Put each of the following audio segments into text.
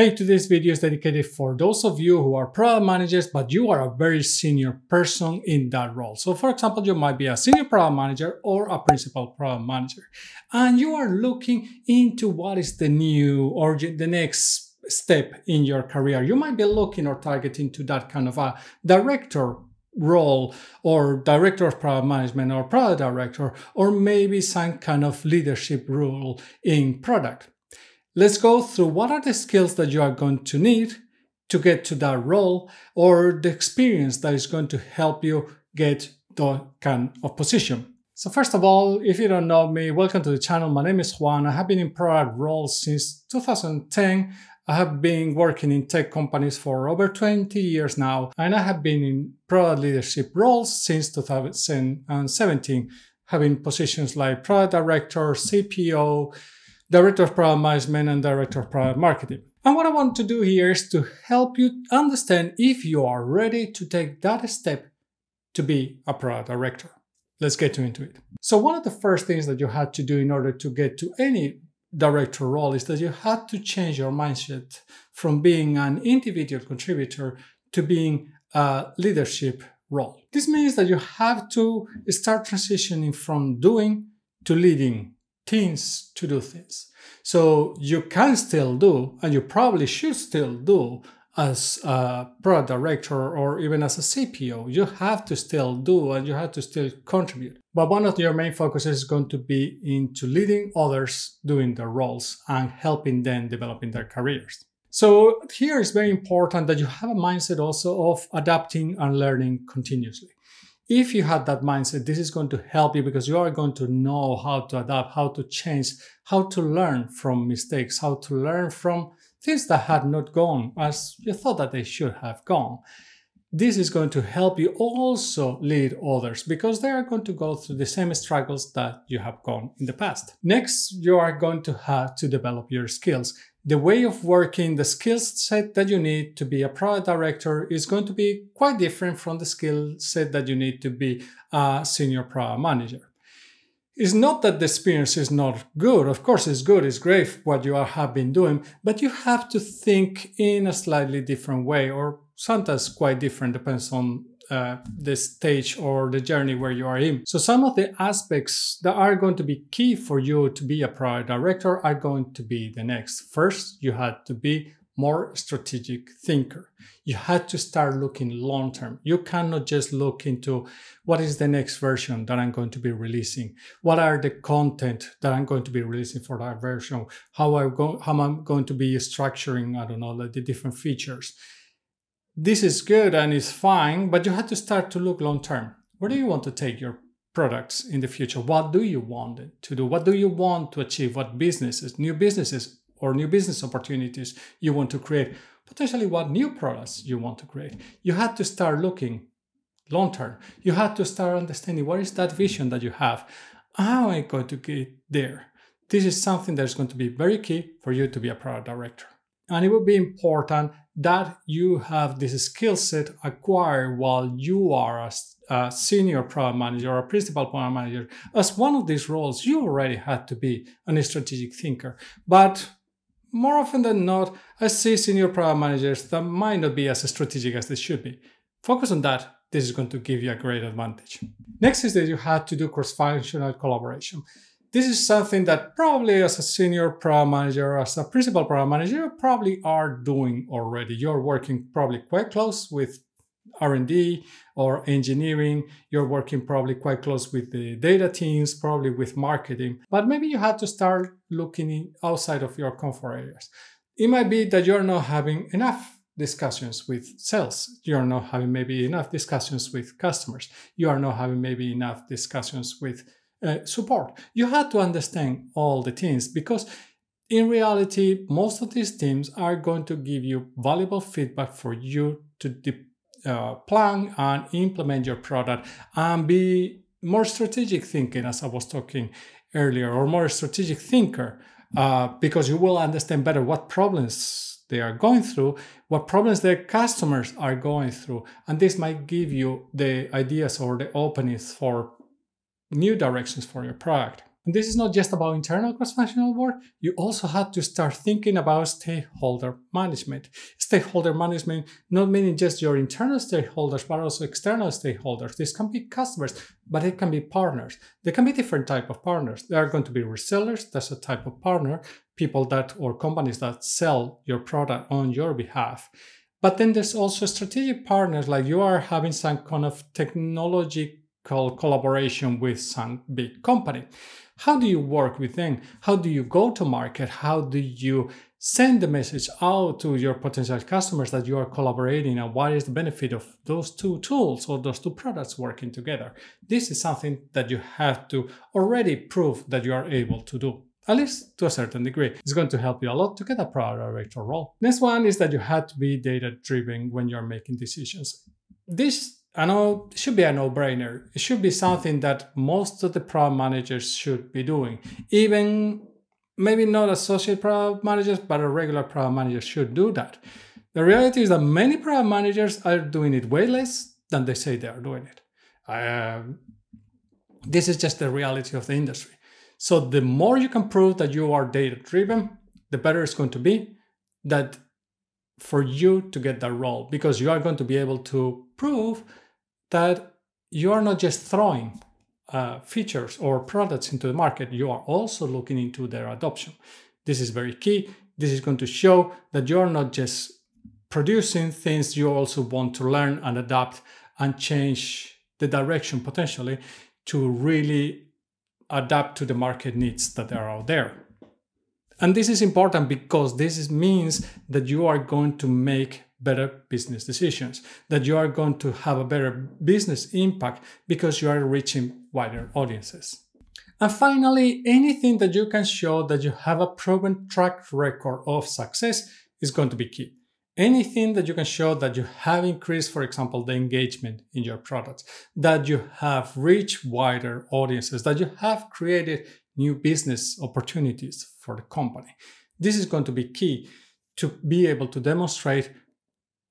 Hey, today's video is dedicated for those of you who are product managers, but you are a very senior person in that role. So for example, you might be a senior product manager or a principal product manager, and you are looking into what is the new or the next step in your career. You might be looking or targeting to that kind of a director role or director of product management or product director, or maybe some kind of leadership role in product. Let's go through what are the skills that you are going to need to get to that role or the experience that is going to help you get that kind of position. So first of all, if you don't know me, welcome to the channel. My name is Juan. I have been in product roles since 2010. I have been working in tech companies for over 20 years now, and I have been in product leadership roles since 2017, having positions like product director, CPO, Director of Product Management and Director of Product Marketing. And what I want to do here is to help you understand if you are ready to take that step to be a product director. Let's get into it. So one of the first things that you had to do in order to get to any director role is that you had to change your mindset from being an individual contributor to being a leadership role. This means that you have to start transitioning from doing to leading teams to do things. So you can still do, and you probably should still do as a product director or even as a CPO, you have to still do and you have to still contribute. But one of your main focuses is going to be into leading others doing their roles and helping them developing their careers. So here it's very important that you have a mindset also of adapting and learning continuously if you had that mindset, this is going to help you because you are going to know how to adapt, how to change, how to learn from mistakes, how to learn from things that had not gone as you thought that they should have gone. This is going to help you also lead others because they are going to go through the same struggles that you have gone in the past. Next, you are going to have to develop your skills the way of working, the skill set that you need to be a product director is going to be quite different from the skill set that you need to be a senior product manager. It's not that the experience is not good. Of course, it's good, it's great what you are, have been doing, but you have to think in a slightly different way or sometimes quite different, depends on uh, the stage or the journey where you are in. So some of the aspects that are going to be key for you to be a product director are going to be the next. First, you had to be more strategic thinker. You had to start looking long term. You cannot just look into what is the next version that I'm going to be releasing? What are the content that I'm going to be releasing for that version? How, I go, how am I going to be structuring, I don't know, like the different features? this is good and it's fine, but you had to start to look long term. Where do you want to take your products in the future? What do you want to do? What do you want to achieve? What businesses, new businesses, or new business opportunities you want to create? Potentially, what new products you want to create? You had to start looking long term. You had to start understanding what is that vision that you have? How am I going to get there? This is something that's going to be very key for you to be a product director. And it would be important that you have this skill set acquired while you are a, a senior product manager or a principal product manager. As one of these roles, you already had to be a strategic thinker. But more often than not, I see senior product managers that might not be as strategic as they should be. Focus on that. This is going to give you a great advantage. Next is that you had to do cross functional collaboration this is something that probably as a senior program manager, as a principal program manager, you probably are doing already. You're working probably quite close with R&D or engineering. You're working probably quite close with the data teams, probably with marketing, but maybe you have to start looking outside of your comfort areas. It might be that you're not having enough discussions with sales. You are not having maybe enough discussions with customers. You are not having maybe enough discussions with uh, support. You had to understand all the things because in reality, most of these teams are going to give you valuable feedback for you to uh, plan and implement your product and be more strategic thinking, as I was talking earlier, or more strategic thinker, uh, because you will understand better what problems they are going through, what problems their customers are going through. And this might give you the ideas or the openings for new directions for your product. And this is not just about internal cross-functional work, you also have to start thinking about stakeholder management. Stakeholder management not meaning just your internal stakeholders, but also external stakeholders. This can be customers, but it can be partners. There can be different type of partners. There are going to be resellers, that's a type of partner, people that or companies that sell your product on your behalf. But then there's also strategic partners, like you are having some kind of technology collaboration with some big company. How do you work with them? How do you go to market? How do you send the message out to your potential customers that you are collaborating and what is the benefit of those two tools or those two products working together? This is something that you have to already prove that you are able to do at least to a certain degree. It's going to help you a lot to get a product director role. Next one is that you have to be data driven when you're making decisions. This I know it should be a no-brainer. It should be something that most of the product managers should be doing. Even maybe not associate product managers, but a regular product manager should do that. The reality is that many product managers are doing it way less than they say they are doing it. Um, this is just the reality of the industry. So the more you can prove that you are data-driven, the better it's going to be that for you to get that role because you are going to be able to prove that you are not just throwing uh, features or products into the market, you are also looking into their adoption. This is very key. This is going to show that you're not just producing things, you also want to learn and adapt and change the direction potentially to really adapt to the market needs that are out there. And this is important because this means that you are going to make better business decisions, that you are going to have a better business impact because you are reaching wider audiences. And finally, anything that you can show that you have a proven track record of success is going to be key. Anything that you can show that you have increased, for example, the engagement in your products, that you have reached wider audiences, that you have created new business opportunities for the company. This is going to be key to be able to demonstrate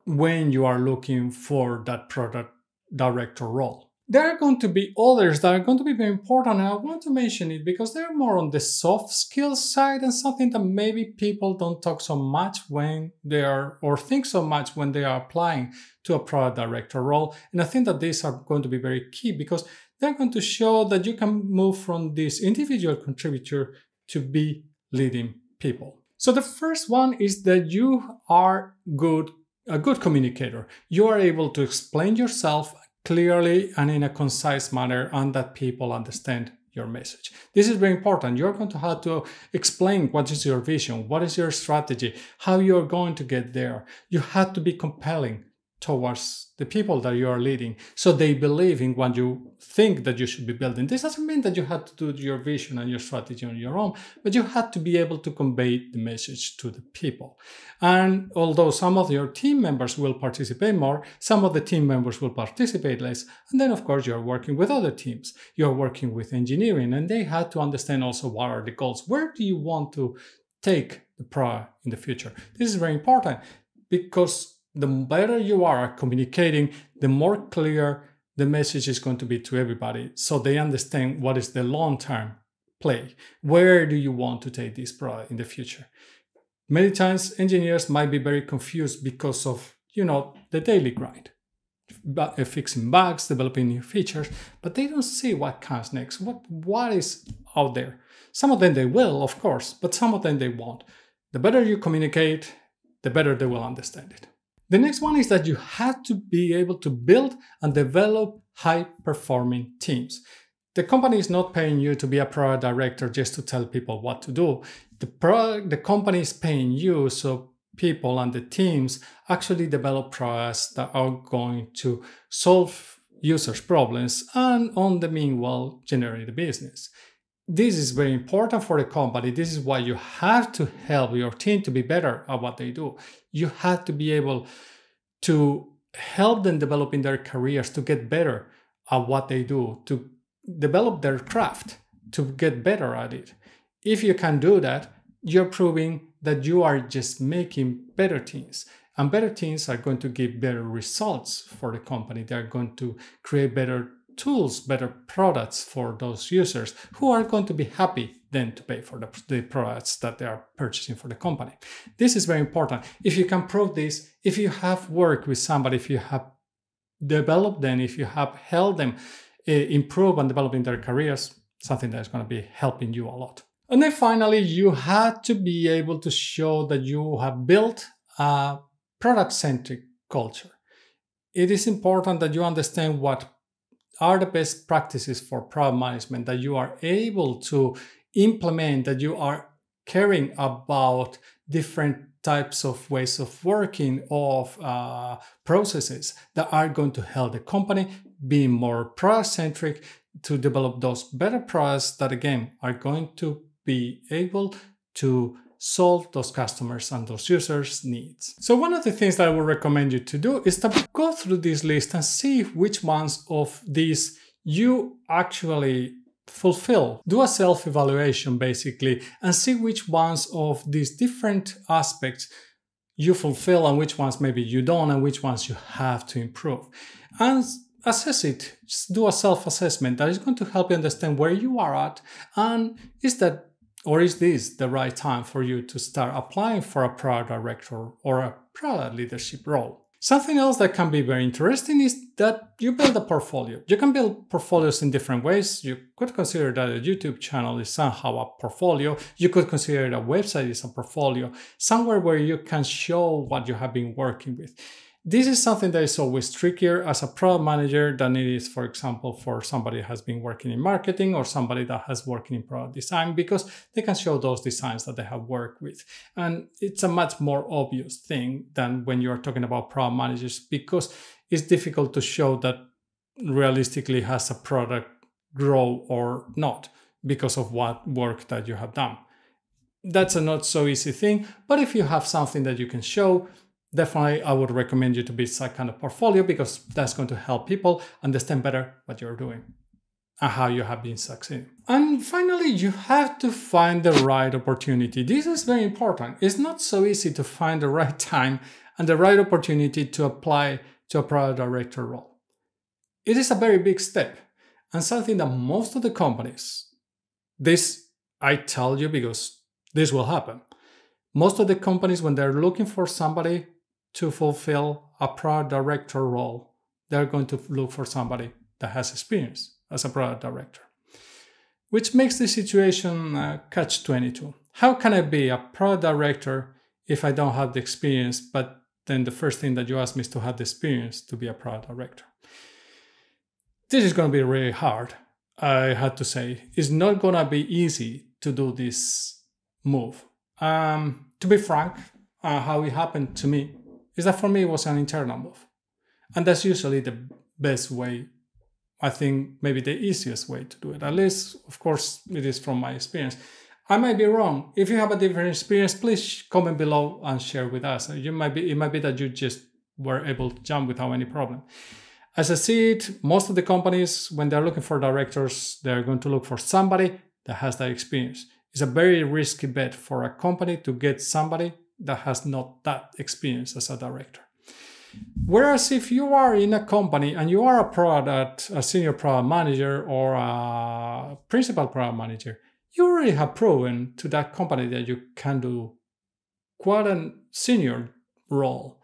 when you are looking for that product director role. There are going to be others that are going to be very important, and I want to mention it because they're more on the soft skills side and something that maybe people don't talk so much when they are, or think so much when they are applying to a product director role. And I think that these are going to be very key because they're going to show that you can move from this individual contributor to be leading people. So the first one is that you are good a good communicator, you are able to explain yourself clearly and in a concise manner and that people understand your message. This is very important. You're going to have to explain what is your vision, what is your strategy, how you're going to get there. You have to be compelling towards the people that you are leading. So they believe in what you think that you should be building. This doesn't mean that you had to do your vision and your strategy on your own, but you had to be able to convey the message to the people. And although some of your team members will participate more, some of the team members will participate less. And then, of course, you're working with other teams. You're working with engineering, and they had to understand also what are the goals. Where do you want to take the product in the future? This is very important because the better you are communicating, the more clear the message is going to be to everybody so they understand what is the long term play. Where do you want to take this product in the future? Many times engineers might be very confused because of, you know, the daily grind. But, uh, fixing bugs, developing new features, but they don't see what comes next, what, what is out there. Some of them they will, of course, but some of them they won't. The better you communicate, the better they will understand it. The next one is that you have to be able to build and develop high performing teams. The company is not paying you to be a product director just to tell people what to do. The, product, the company is paying you so people and the teams actually develop products that are going to solve users' problems and, on the meanwhile, generate the business this is very important for the company. This is why you have to help your team to be better at what they do. You have to be able to help them develop in their careers, to get better at what they do, to develop their craft, to get better at it. If you can do that, you're proving that you are just making better teams. And better teams are going to give better results for the company. They're going to create better tools, better products for those users who are going to be happy then to pay for the, the products that they are purchasing for the company. This is very important. If you can prove this, if you have worked with somebody, if you have developed them, if you have helped them uh, improve and develop in their careers, something that is going to be helping you a lot. And then finally, you had to be able to show that you have built a product centric culture. It is important that you understand what are the best practices for problem management that you are able to implement, that you are caring about different types of ways of working of uh, processes that are going to help the company be more product-centric to develop those better products that again are going to be able to solve those customers and those users needs. So one of the things that I would recommend you to do is to go through this list and see which ones of these you actually fulfill. Do a self-evaluation basically and see which ones of these different aspects you fulfill and which ones maybe you don't and which ones you have to improve. And assess it, just do a self-assessment that is going to help you understand where you are at and is that or is this the right time for you to start applying for a product director or a product leadership role? Something else that can be very interesting is that you build a portfolio. You can build portfolios in different ways. You could consider that a YouTube channel is somehow a portfolio. You could consider a website is a portfolio, somewhere where you can show what you have been working with. This is something that is always trickier as a product manager than it is, for example, for somebody has been working in marketing or somebody that has worked in product design because they can show those designs that they have worked with. And it's a much more obvious thing than when you're talking about product managers because it's difficult to show that realistically has a product grow or not because of what work that you have done. That's a not so easy thing, but if you have something that you can show, definitely I would recommend you to be some kind of portfolio because that's going to help people understand better what you're doing and how you have been succeeding. And finally, you have to find the right opportunity. This is very important. It's not so easy to find the right time and the right opportunity to apply to a product director role. It is a very big step and something that most of the companies, this I tell you because this will happen. Most of the companies, when they're looking for somebody to fulfill a product director role, they're going to look for somebody that has experience as a product director, which makes the situation uh, catch 22. How can I be a product director if I don't have the experience? But then the first thing that you ask me is to have the experience to be a product director. This is going to be really hard. I had to say, it's not going to be easy to do this move. Um, to be frank, uh, how it happened to me is that for me it was an internal move. And that's usually the best way, I think, maybe the easiest way to do it. At least, of course, it is from my experience. I might be wrong. If you have a different experience, please comment below and share with us. You might be, it might be that you just were able to jump without any problem. As I see it, most of the companies, when they're looking for directors, they're going to look for somebody that has that experience. It's a very risky bet for a company to get somebody that has not that experience as a director. Whereas if you are in a company and you are a product, a senior product manager or a principal product manager, you already have proven to that company that you can do quite a senior role.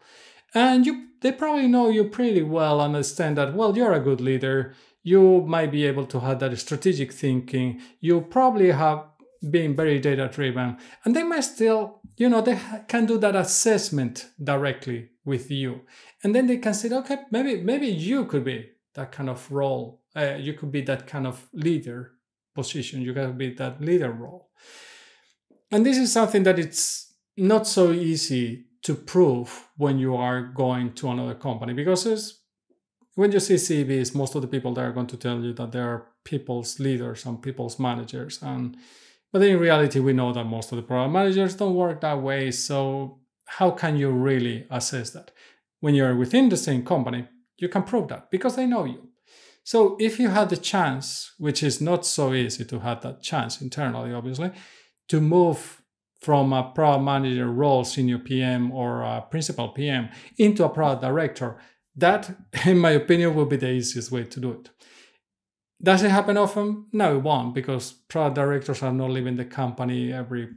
And you they probably know you pretty well, understand that, well, you're a good leader, you might be able to have that strategic thinking, you probably have been very data driven, and they might still you know, they can do that assessment directly with you. And then they can say, okay, maybe, maybe you could be that kind of role. Uh, you could be that kind of leader position. You could be that leader role. And this is something that it's not so easy to prove when you are going to another company because when you see CVs, most of the people that are going to tell you that they are people's leaders and people's managers and but in reality, we know that most of the program managers don't work that way. So how can you really assess that? When you're within the same company, you can prove that because they know you. So if you had the chance, which is not so easy to have that chance internally, obviously, to move from a product manager role, senior PM or principal PM into a product director, that, in my opinion, would be the easiest way to do it. Does it happen often? No, it won't, because product directors are not leaving the company every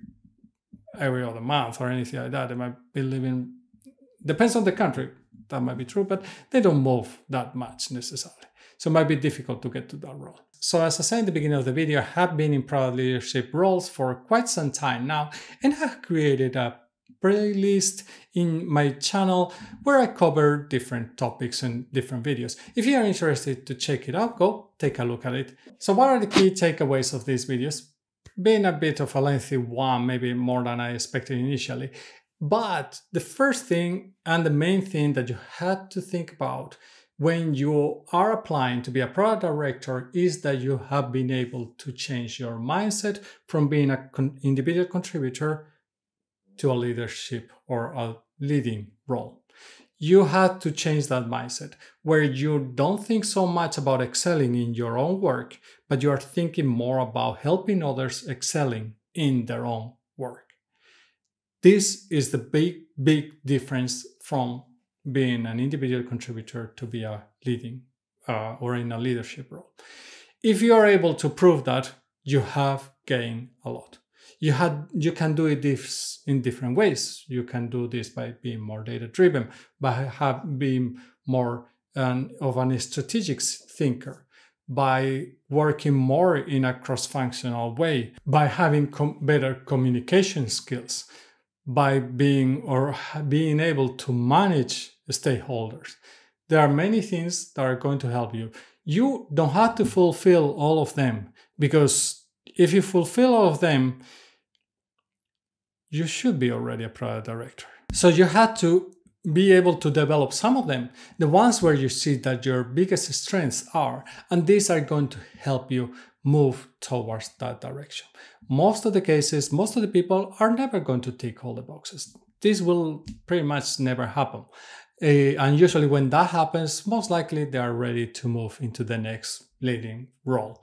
every other month or anything like that. They might be leaving depends on the country. That might be true, but they don't move that much necessarily. So it might be difficult to get to that role. So as I said in the beginning of the video, I have been in product leadership roles for quite some time now and have created a playlist in my channel where I cover different topics and different videos. If you are interested to check it out, go take a look at it. So what are the key takeaways of these videos? Being a bit of a lengthy one, maybe more than I expected initially. But the first thing and the main thing that you had to think about when you are applying to be a product director is that you have been able to change your mindset from being an individual contributor to a leadership or a leading role. You have to change that mindset where you don't think so much about excelling in your own work, but you are thinking more about helping others excelling in their own work. This is the big, big difference from being an individual contributor to be a leading uh, or in a leadership role. If you are able to prove that, you have gained a lot you had you can do it this in different ways. You can do this by being more data driven, by have being more an, of an strategic thinker, by working more in a cross-functional way, by having com- better communication skills, by being or being able to manage stakeholders. There are many things that are going to help you. You don't have to fulfill all of them because if you fulfill all of them, you should be already a product director. So you had to be able to develop some of them, the ones where you see that your biggest strengths are, and these are going to help you move towards that direction. Most of the cases, most of the people are never going to tick all the boxes. This will pretty much never happen. Uh, and usually, when that happens, most likely they are ready to move into the next leading role.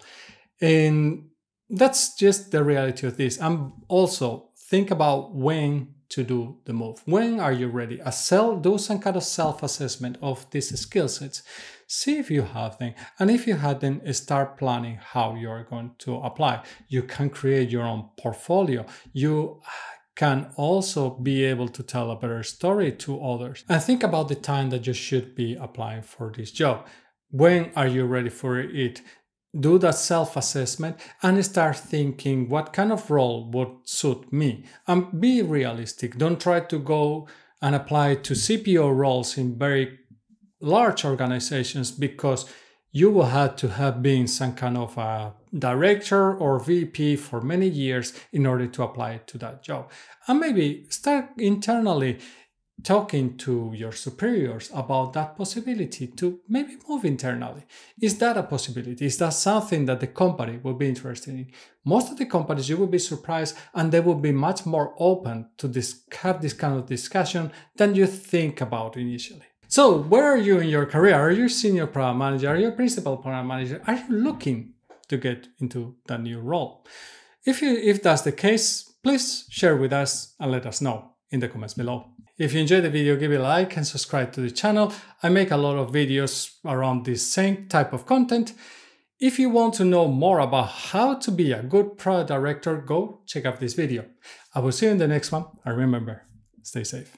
And that's just the reality of this. And also, think about when to do the move. When are you ready? A self, do some kind of self-assessment of these skill sets. See if you have them. And if you have them, start planning how you're going to apply. You can create your own portfolio. You can also be able to tell a better story to others. And think about the time that you should be applying for this job. When are you ready for it? do that self-assessment and start thinking what kind of role would suit me and be realistic don't try to go and apply to cpo roles in very large organizations because you will have to have been some kind of a director or VP for many years in order to apply to that job. And maybe start internally talking to your superiors about that possibility to maybe move internally. Is that a possibility? Is that something that the company will be interested in? Most of the companies, you will be surprised and they will be much more open to this, have this kind of discussion than you think about initially. So where are you in your career? Are you senior program manager? Are you principal program manager? Are you looking to get into that new role? If, you, if that's the case, please share with us and let us know in the comments below. If you enjoyed the video, give it a like and subscribe to the channel. I make a lot of videos around this same type of content. If you want to know more about how to be a good product director, go check out this video. I will see you in the next one and remember, stay safe.